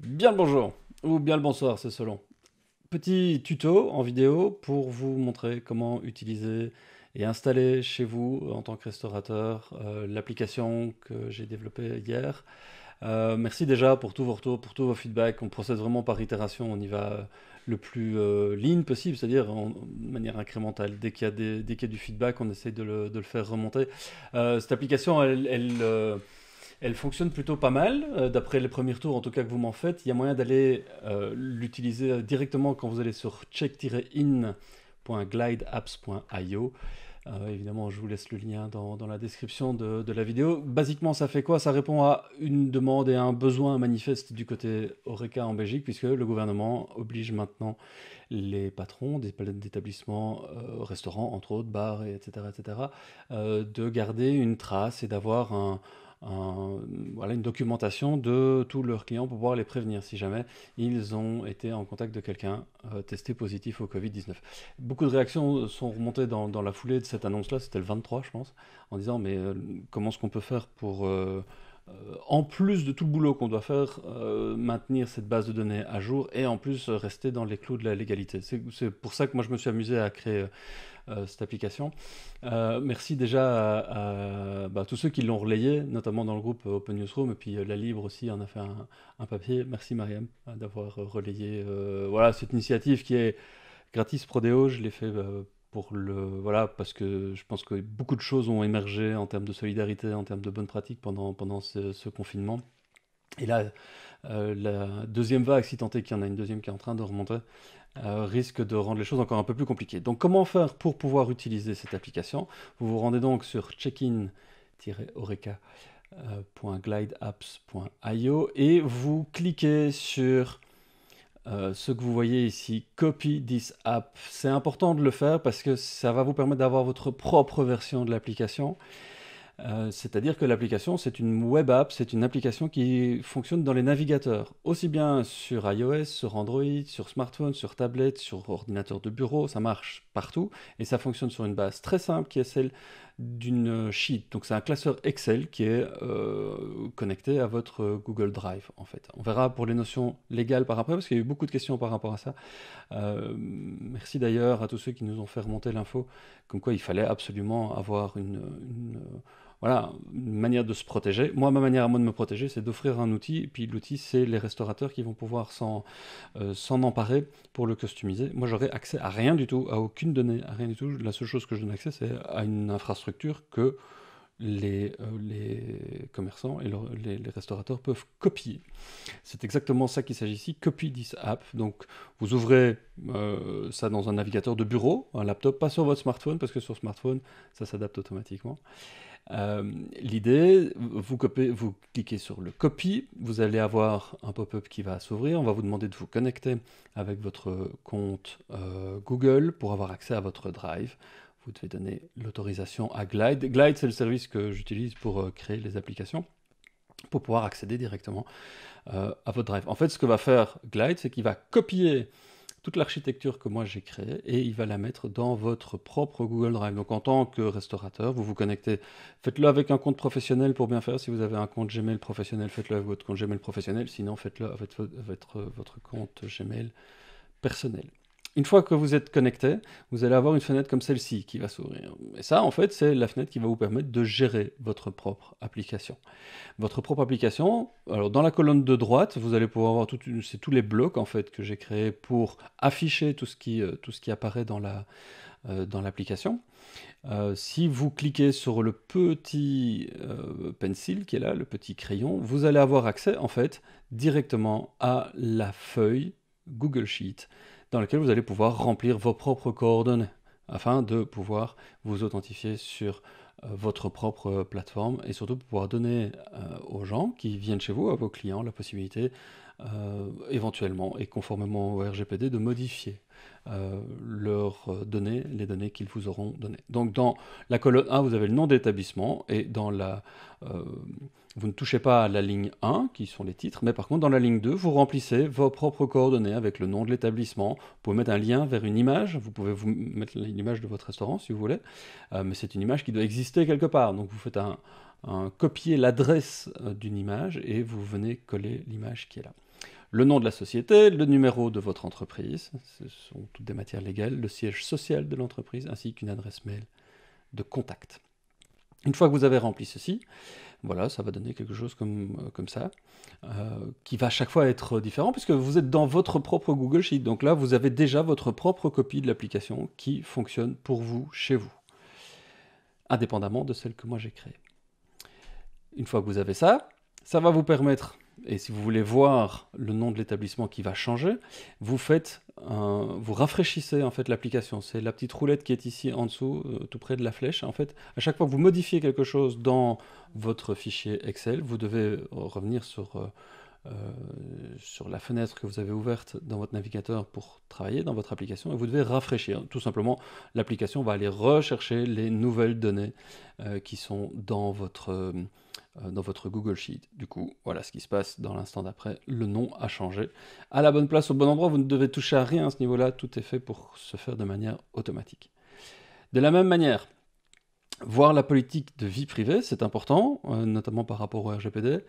Bien le bonjour, ou bien le bonsoir, c'est selon. Petit tuto en vidéo pour vous montrer comment utiliser et installer chez vous, en tant que restaurateur, euh, l'application que j'ai développée hier. Euh, merci déjà pour tous vos retours, pour tous vos feedbacks. On procède vraiment par itération, on y va euh, le plus ligne possible, c'est-à-dire en manière incrémentale. Dès qu'il y, a du feedback, on essaye de le, faire remonter. cette application, elle elle fonctionne plutôt pas mal, euh, d'après les premiers tours en tout cas que vous m'en faites. Il y a moyen d'aller euh, l'utiliser euh, directement quand vous allez sur check-in.glideapps.io. évidemment, je vous laisse le lien dans, la description de, la vidéo. Basiquement, ça fait quoi Ça répond à une demande et un besoin manifeste du côté ORECA en Belgique, puisque le gouvernement oblige maintenant les patrons d'établissements, restaurants, entre autres, bars, etc., etc., de garder une trace et d'avoir un, voilà, une documentation de tous leurs clients pour pouvoir les prévenir si jamais ils ont été en contact de quelqu'un euh, testé positif au Covid-19. Beaucoup de réactions sont remontées dans, dans la foulée de cette annonce-là, c'était le 23 je pense, en disant mais euh, comment est-ce qu'on peut faire pour... Euh, en plus de tout le boulot qu'on doit faire, maintenir cette base de données à jour et en plus rester dans les clous de la légalité. C'est pour ça que moi je me suis amusé à créer euh, cette application. Euh, merci déjà à, bah, tous ceux qui l'ont relayé, notamment dans le groupe euh, Open Newsroom, et puis La Libre aussi en a fait un, papier. Merci Mariam d'avoir relayé voilà, cette initiative qui est gratis Prodeo, je l'ai fait pour le voilà parce que je pense que beaucoup de choses ont émergé en termes de solidarité, en termes de bonnes pratiques pendant pendant ce, ce confinement. Et là, euh, la deuxième vague, si tant qu'il y en a une deuxième qui est en train de remonter, euh, risque de rendre les choses encore un peu plus compliquées. Donc comment faire pour pouvoir utiliser cette application Vous vous rendez donc sur checkin-oreca.glideapps.io euh, et vous cliquez sur ce que vous voyez ici, Copy this app. C'est important de le faire parce que ça va vous permettre d'avoir votre propre version de l'application. Euh, c'est-à-dire que l'application, c'est une web app, c'est une application qui fonctionne dans les navigateurs, aussi bien sur iOS, sur Android, sur smartphone, sur tablette, sur ordinateur de bureau, ça marche partout, et ça fonctionne sur une base très simple qui est celle d'une sheet. Donc c'est un classeur Excel qui est euh, connecté à votre Google Drive, en fait. On verra pour les notions légales par après, parce qu'il y a eu beaucoup de questions par rapport à ça. Euh, merci d'ailleurs à tous ceux qui nous ont fait remonter l'info, comme quoi il fallait absolument avoir une voilà, une manière de se protéger. Moi, ma manière à moi de me protéger, c'est d'offrir un outil, et puis l'outil, c'est les restaurateurs qui vont pouvoir euh, s'en emparer pour le customiser. Moi, j'aurai accès à rien du tout, à aucune donnée, à rien du tout. La seule chose que je donne accès, c'est à une infrastructure que les, euh, les commerçants et les, restaurateurs peuvent copier. C'est exactement ça qu'il s'agit ici, copy this app. Donc vous ouvrez euh, ça dans un navigateur de bureau, un laptop, pas sur votre smartphone, parce que sur smartphone, ça s'adapte automatiquement. Euh, l'idée, vous, cliquez sur le copy, vous allez avoir un pop-up qui va s'ouvrir. On va vous demander de vous connecter avec votre compte euh, Google pour avoir accès à votre Drive. Vous devez donner l'autorisation à Glide. Glide, c'est le service que j'utilise pour euh, créer les applications pour pouvoir accéder directement à votre Drive. En fait, ce que va faire Glide, c'est qu'il va copier toute l'architecture que moi j'ai créée et il va la mettre dans votre propre Google Drive. Donc en tant que restaurateur, vous vous connectez, faites-le avec un compte professionnel pour bien faire. Si vous avez un compte Gmail professionnel, faites-le avec votre compte Gmail professionnel. Sinon, faites-le avec votre, votre compte Gmail personnel. Une fois que vous êtes connecté, vous allez avoir une fenêtre comme celle-ci qui va s'ouvrir. Et ça, en fait, c'est la fenêtre qui va vous permettre de gérer votre propre application. Votre propre application, alors dans la colonne de droite, vous allez pouvoir voir tous les blocs en fait que j'ai créés pour afficher tout ce qui, euh, apparaît dans euh, l'application. Euh, si vous cliquez sur le petit pencil qui est là, le petit crayon, vous allez avoir accès en fait directement à la feuille Google Sheet dans lequel vous allez pouvoir remplir vos propres coordonnées afin de pouvoir vous authentifier sur euh, votre propre plateforme et surtout pouvoir donner euh, aux gens qui viennent chez vous, à vos clients, la possibilité euh, éventuellement et conformément au RGPD de modifier euh, leur euh, donner les données qu'ils vous auront données. Donc dans la colonne 1, vous avez le nom d'établissement et dans la, euh, vous ne touchez pas à la ligne 1, qui sont les titres, mais par contre dans la ligne 2, vous remplissez vos propres coordonnées avec le nom de l'établissement. Vous pouvez mettre un lien vers une image, vous pouvez vous mettre l'image de votre restaurant si vous voulez, euh, mais c'est une image qui doit exister quelque part. Donc vous faites un copier l'adresse d'une image et vous venez coller l'image qui est là le nom de la société, le numéro de votre entreprise, ce sont toutes des matières légales, le siège social de l'entreprise, ainsi qu'une adresse mail de contact. Une fois que vous avez rempli ceci, voilà, ça va donner quelque chose comme, euh, comme ça, euh, qui va à chaque fois être différent, puisque vous êtes dans votre propre Google Sheet. Donc là, vous avez déjà votre propre copie de l'application qui fonctionne pour vous, chez vous, indépendamment de celle que moi j'ai créée. Une fois que vous avez ça, ça va vous permettre et si vous voulez voir le nom de l'établissement qui va changer, vous faites vous rafraîchissez en fait l'application. C'est la petite roulette qui est ici en dessous, euh, tout près de la flèche. En fait, à chaque fois que vous modifiez quelque chose dans votre fichier Excel, vous devez euh, revenir sur euh, sur la fenêtre que vous avez ouverte dans votre navigateur pour travailler dans votre application et vous devez rafraîchir. Tout simplement, l'application va aller rechercher les nouvelles données qui sont dans votre, euh, dans votre Google Sheet. Du coup, voilà ce qui se passe dans l'instant d'après. Le nom a changé. À la bonne place, au bon endroit, vous ne devez toucher à rien à ce niveau-là. Tout est fait pour se faire de manière automatique. De la même manière, voir la politique de vie privée, c'est important, euh, notamment par rapport au RGPD,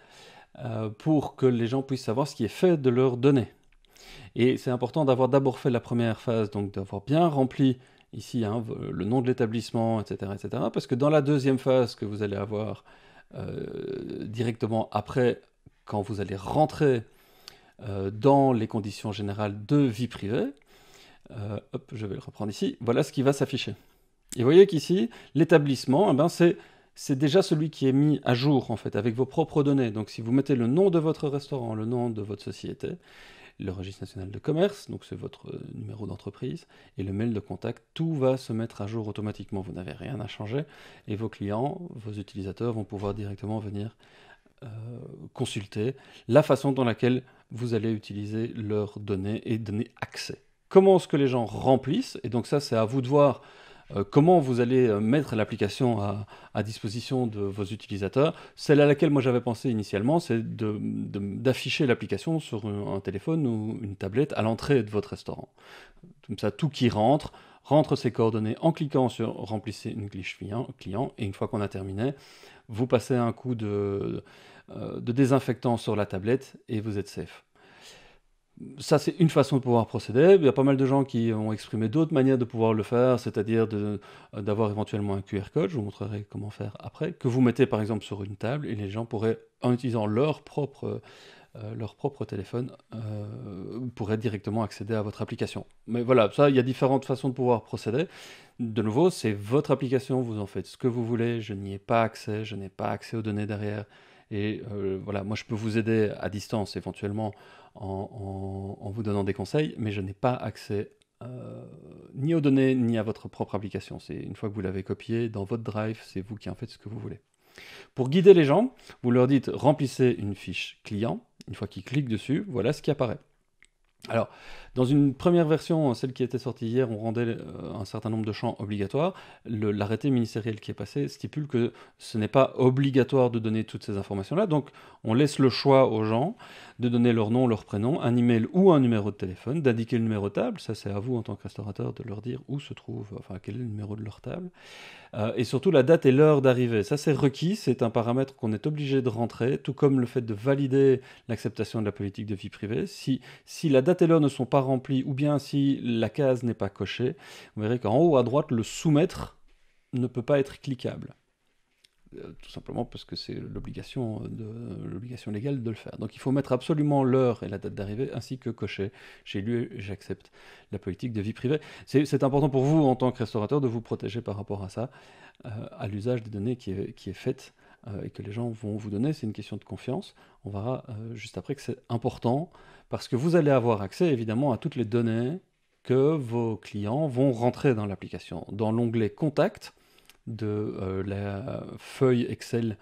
euh, pour que les gens puissent savoir ce qui est fait de leurs données. Et c'est important d'avoir d'abord fait la première phase, donc d'avoir bien rempli ici hein, le nom de l'établissement, etc., etc. Parce que dans la deuxième phase que vous allez avoir, euh, directement après, quand vous allez rentrer euh, dans les conditions générales de vie privée, euh, je vais le reprendre ici, voilà ce qui va s'afficher. Et vous voyez qu'ici, l'établissement, eh ben c'est c'est déjà celui qui est mis à jour en fait avec vos propres données. Donc si vous mettez le nom de votre restaurant, le nom de votre société, le registre national de commerce, donc c'est votre euh, numéro d'entreprise, et le mail de contact, tout va se mettre à jour automatiquement, vous n'avez rien à changer, et vos clients, vos utilisateurs vont pouvoir directement venir euh, consulter la façon dans laquelle vous allez utiliser leurs données et donner accès. Comment est-ce que les gens remplissent Et donc ça, c'est à vous de voir euh, comment vous allez euh, mettre l'application à, disposition de vos utilisateurs. Celle à laquelle moi j'avais pensé initialement, c'est d'afficher l'application sur un, téléphone ou une tablette à l'entrée de votre restaurant. Comme ça, tout qui rentre rentre ses coordonnées en cliquant sur remplissez une cliché client et une fois qu'on a terminé, vous passez un coup de, euh, de désinfectant sur la tablette et vous êtes safe ça, c'est une façon de pouvoir procéder. Il y a pas mal de gens qui ont exprimé d'autres manières de pouvoir le faire, c'est-à-dire euh, d'avoir éventuellement un QR code, je vous montrerai comment faire après, que vous mettez par exemple sur une table et les gens pourraient, en utilisant leur propre, euh, leur propre téléphone, euh, pourraient directement accéder à votre application. Mais voilà, ça, il y a différentes façons de pouvoir procéder. De nouveau, c'est votre application, vous en faites ce que vous voulez, je n'y ai pas accès, je n'ai pas accès aux données derrière. Et voilà, moi je peux vous aider à distance éventuellement en, vous donnant des conseils, mais je n'ai pas accès euh, ni aux données ni à votre propre application. C'est une fois que vous l'avez copié dans votre Drive, c'est vous qui en faites ce que vous voulez. Pour guider les gens, vous leur dites remplissez une fiche client. Une fois qu'ils cliquent dessus, voilà ce qui apparaît. Alors, dans une première version, celle qui était sortie hier, on rendait euh, un certain nombre de champs obligatoires. L'arrêté ministériel qui est passé stipule que ce n'est pas obligatoire de donner toutes ces informations-là, donc on laisse le choix aux gens de donner leur nom, leur prénom, un email ou un numéro de téléphone, d'indiquer le numéro de table, ça c'est à vous en tant que restaurateur de leur dire où se trouve, enfin quel est le numéro de leur table, euh, et surtout la date et l'heure d'arrivée. Ça c'est requis, c'est un paramètre qu'on est obligé de rentrer, tout comme le fait de valider l'acceptation de la politique de vie privée. Si, si la date et l'heure ne sont pas remplies ou bien si la case n'est pas cochée, vous verrez qu'en haut à droite, le soumettre ne peut pas être cliquable. Euh, tout simplement parce que c'est l'obligation euh, l'obligation légale de le faire. Donc il faut mettre absolument l'heure et la date d'arrivée, ainsi que cocher j'ai lu j'accepte la politique de vie privée. C'est important pour vous, en tant que restaurateur, de vous protéger par rapport à ça, euh, à l'usage des données qui est, qui est faite et que les gens vont vous donner. C'est une question de confiance. On verra juste après que c'est important, parce que vous allez avoir accès évidemment à toutes les données que vos clients vont rentrer dans l'application. Dans l'onglet Contact, de euh, la feuille Excel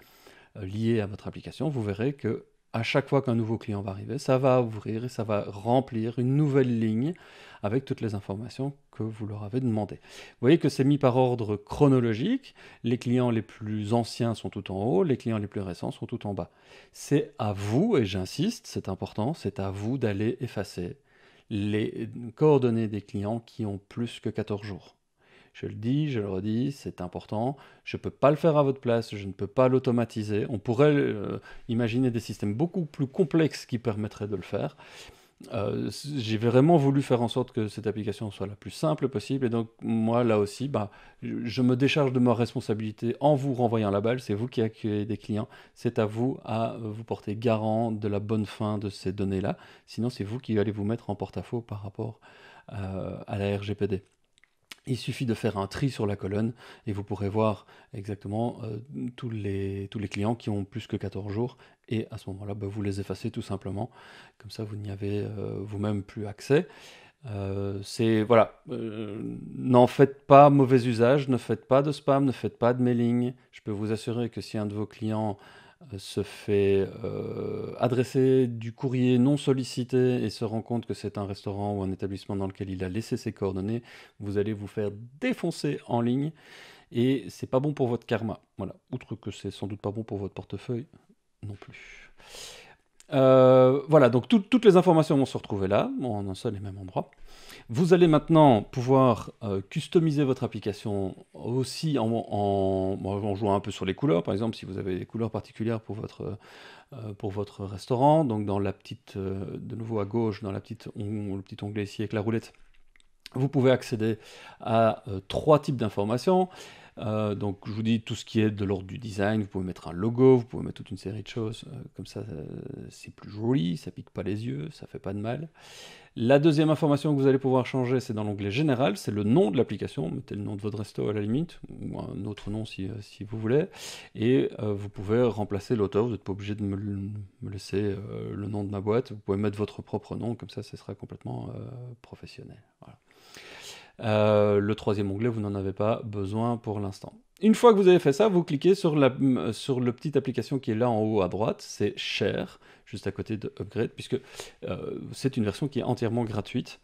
euh, liée à votre application, vous verrez que à chaque fois qu'un nouveau client va arriver, ça va ouvrir et ça va remplir une nouvelle ligne avec toutes les informations que vous leur avez demandées. Vous voyez que c'est mis par ordre chronologique. Les clients les plus anciens sont tout en haut, les clients les plus récents sont tout en bas. C'est à vous, et j'insiste, c'est important, c'est à vous d'aller effacer les coordonnées des clients qui ont plus que 14 jours. Je le dis, je le redis, c'est important. Je ne peux pas le faire à votre place, je ne peux pas l'automatiser. On pourrait euh, imaginer des systèmes beaucoup plus complexes qui permettraient de le faire. Euh, j'ai vraiment voulu faire en sorte que cette application soit la plus simple possible. Et donc, moi, là aussi, bah, je me décharge de ma responsabilité en vous renvoyant la balle. C'est vous qui accueillez des clients. C'est à vous à vous porter garant de la bonne fin de ces données-là. Sinon, c'est vous qui allez vous mettre en porte-à-faux par rapport euh, à la RGPD. Il suffit de faire un tri sur la colonne et vous pourrez voir exactement euh, tous, les, tous les clients qui ont plus que 14 jours et à ce moment-là, bah, vous les effacez tout simplement. Comme ça, vous n'y avez euh, vous-même plus accès. Euh, c'est voilà, n'en faites pas mauvais usage, ne faites pas de spam, ne faites pas de mailing. Je peux vous assurer que si un de vos clients euh, se fait euh, adresser du courrier non sollicité et se rend compte que c'est un restaurant ou un établissement dans lequel il a laissé ses coordonnées, vous allez vous faire défoncer en ligne et c'est pas bon pour votre karma. Voilà, outre que c'est sans doute pas bon pour votre portefeuille non plus. Euh, voilà, donc toutes les informations vont se retrouver là, en un seul et même endroit. Vous allez maintenant pouvoir euh, customiser votre application aussi en, jouant un peu sur les couleurs. Par exemple, si vous avez des couleurs particulières pour votre, euh, euh, pour votre restaurant, donc dans la petite, de nouveau à gauche, dans la petite, le petit onglet ici avec la roulette, vous pouvez accéder à trois types d'informations. donc je vous dis tout ce qui est de l'ordre du design, vous pouvez mettre un logo, vous pouvez mettre toute une série de choses, comme ça c'est plus joli, ça pique pas les yeux, ça fait pas de mal. La deuxième information que vous allez pouvoir changer, c'est dans l'onglet Général, c'est le nom de l'application, mettez le nom de votre resto à la limite, ou un autre nom si, euh, vous voulez, et euh, vous pouvez remplacer l'auteur, vous n'êtes pas obligé de me, laisser euh, le nom de ma boîte, vous pouvez mettre votre propre nom, comme ça ce sera complètement professionnel. le troisième onglet, vous n'en avez pas besoin pour l'instant une fois que vous avez fait ça, vous cliquez sur la euh, sur le petite application qui est là en haut à droite, c'est Share, juste à côté de Upgrade, puisque euh, c'est une version qui est entièrement gratuite.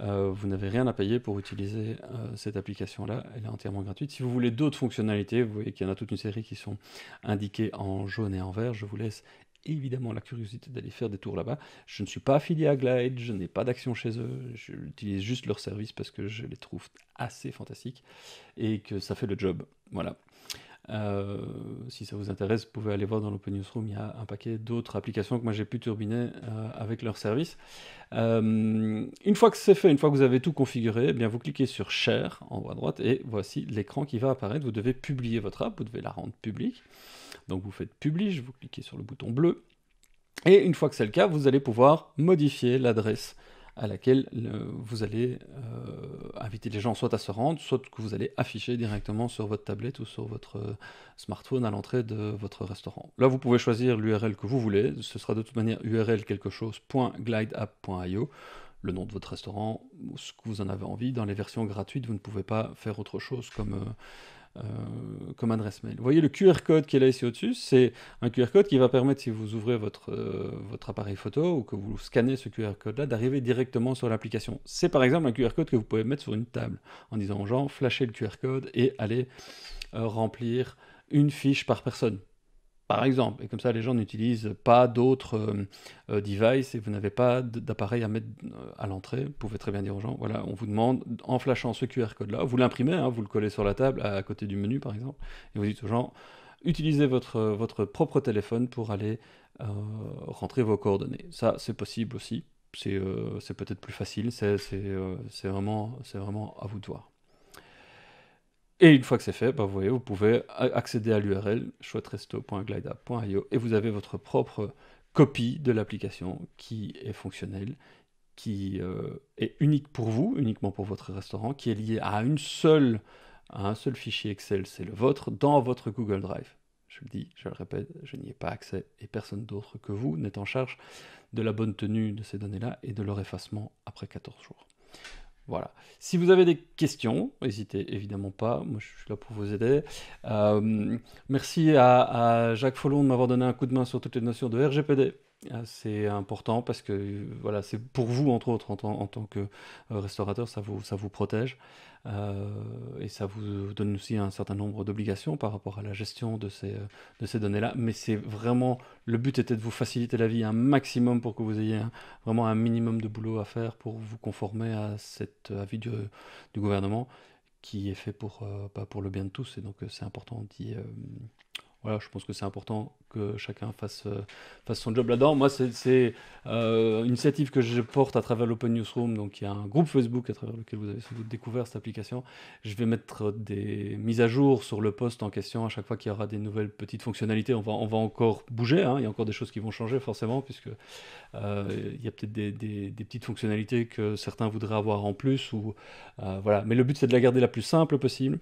Euh, vous n'avez rien à payer pour utiliser cette application-là, elle est entièrement gratuite. Si vous voulez d'autres fonctionnalités, vous voyez qu'il y en a toute une série qui sont indiquées en jaune et en vert, je vous laisse évidemment la curiosité d'aller faire des tours là-bas. Je ne suis pas affilié à Glide, je n'ai pas d'action chez eux, j'utilise juste leur service parce que je les trouve assez fantastiques et que ça fait le job. Voilà. Euh, si ça vous intéresse, vous pouvez aller voir dans l'Open Newsroom, il y a un paquet d'autres applications que moi j'ai pu turbiner euh, avec leur service. Euh, une fois que c'est fait, une fois que vous avez tout configuré, eh bien vous cliquez sur Share en haut à droite et voici l'écran qui va apparaître. Vous devez publier votre app, vous devez la rendre publique. Donc vous faites Publish, vous cliquez sur le bouton bleu, et une fois que c'est le cas, vous allez pouvoir modifier l'adresse à laquelle vous allez euh, inviter les gens soit à se rendre, soit que vous allez afficher directement sur votre tablette ou sur votre euh, smartphone à l'entrée de votre restaurant. Là, vous pouvez choisir l'URL que vous voulez. Ce sera de toute manière URL quelque chose.glideapp.io, le nom de votre restaurant, ce que vous en avez envie. Dans les versions gratuites, vous ne pouvez pas faire autre chose comme... Euh, euh, comme adresse mail. Vous voyez le QR code qui est là ici au-dessus, c'est un QR code qui va permettre, si vous ouvrez votre, euh, votre appareil photo ou que vous scannez ce QR code-là, d'arriver directement sur l'application. C'est par exemple un QR code que vous pouvez mettre sur une table en disant aux gens, flasher le QR code et aller euh, remplir une fiche par personne par exemple. Et comme ça, les gens n'utilisent pas d'autres euh, euh, devices et vous n'avez pas d'appareil à mettre euh, à l'entrée. Vous pouvez très bien dire aux gens, voilà, on vous demande, en flashant ce QR code-là, vous l'imprimez, hein, vous le collez sur la table à, côté du menu, par exemple, et vous dites aux gens, utilisez votre, votre propre téléphone pour aller rentrer vos coordonnées. Ça, c'est possible aussi. C'est peut-être plus facile. C'est vraiment, vraiment à vous de voir. Et une fois que c'est fait, bah, vous voyez, vous pouvez accéder à l'URL chouetteresto.glideup.io et vous avez votre propre copie de l'application qui est fonctionnelle, qui euh, est unique pour vous, uniquement pour votre restaurant, qui est liée à à un seul fichier Excel, c'est le vôtre, dans votre Google Drive. Je le dis, je le répète, je n'y ai pas accès et personne d'autre que vous n'est en charge de la bonne tenue de ces données-là et de leur effacement après 14 jours. Voilà. Si vous avez des questions, n'hésitez évidemment pas. Moi, je suis là pour vous aider. Euh, merci à, à Jacques Follon de m'avoir donné un coup de main sur toutes les notions de RGPD c'est important parce que voilà, c'est pour vous entre autres en, tant que euh, restaurateur, ça vous, ça vous protège euh, et ça vous donne aussi un certain nombre d'obligations par rapport à la gestion de ces, de ces données-là. Mais c'est vraiment le but était de vous faciliter la vie un maximum pour que vous ayez vraiment un minimum de boulot à faire pour vous conformer à cet avis du, du gouvernement qui est fait pour, euh, pas pour le bien de tous et donc c'est important d'y voilà, je pense que c'est important que chacun fasse, euh, fasse son job là-dedans. Moi, c'est euh, une initiative que je porte à travers l'Open Newsroom. Donc, il y a un groupe Facebook à travers lequel vous avez sans découvert cette application. Je vais mettre des mises à jour sur le poste en question à chaque fois qu'il y aura des nouvelles petites fonctionnalités. On va, on va encore bouger. Hein. Il y a encore des choses qui vont changer, forcément, puisque euh, il y a peut-être des, des, petites fonctionnalités que certains voudraient avoir en plus. Ou, voilà. Mais le but, c'est de la garder la plus simple possible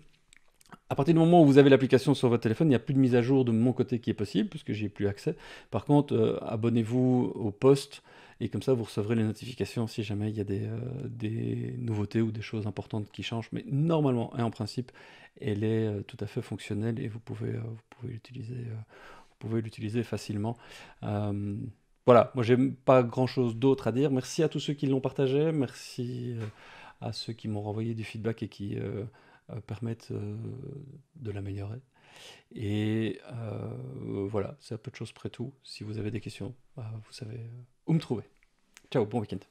à partir du moment où vous avez l'application sur votre téléphone, il n'y a plus de mise à jour de mon côté qui est possible, puisque j'ai plus accès. Par contre, euh, abonnez-vous au poste et comme ça vous recevrez les notifications si jamais il y a des, euh, nouveautés ou des choses importantes qui changent. Mais normalement et en principe, elle est euh, tout à fait fonctionnelle et vous pouvez, vous pouvez l'utiliser, vous pouvez l'utiliser facilement. voilà, moi j'ai pas grand chose d'autre à dire. Merci à tous ceux qui l'ont partagé, merci à ceux qui m'ont renvoyé du feedback et qui euh, permettent euh, de l'améliorer. Et euh, voilà, c'est à peu de choses près tout. Si vous avez des questions, bah, vous savez où me trouver. Ciao, bon week-end.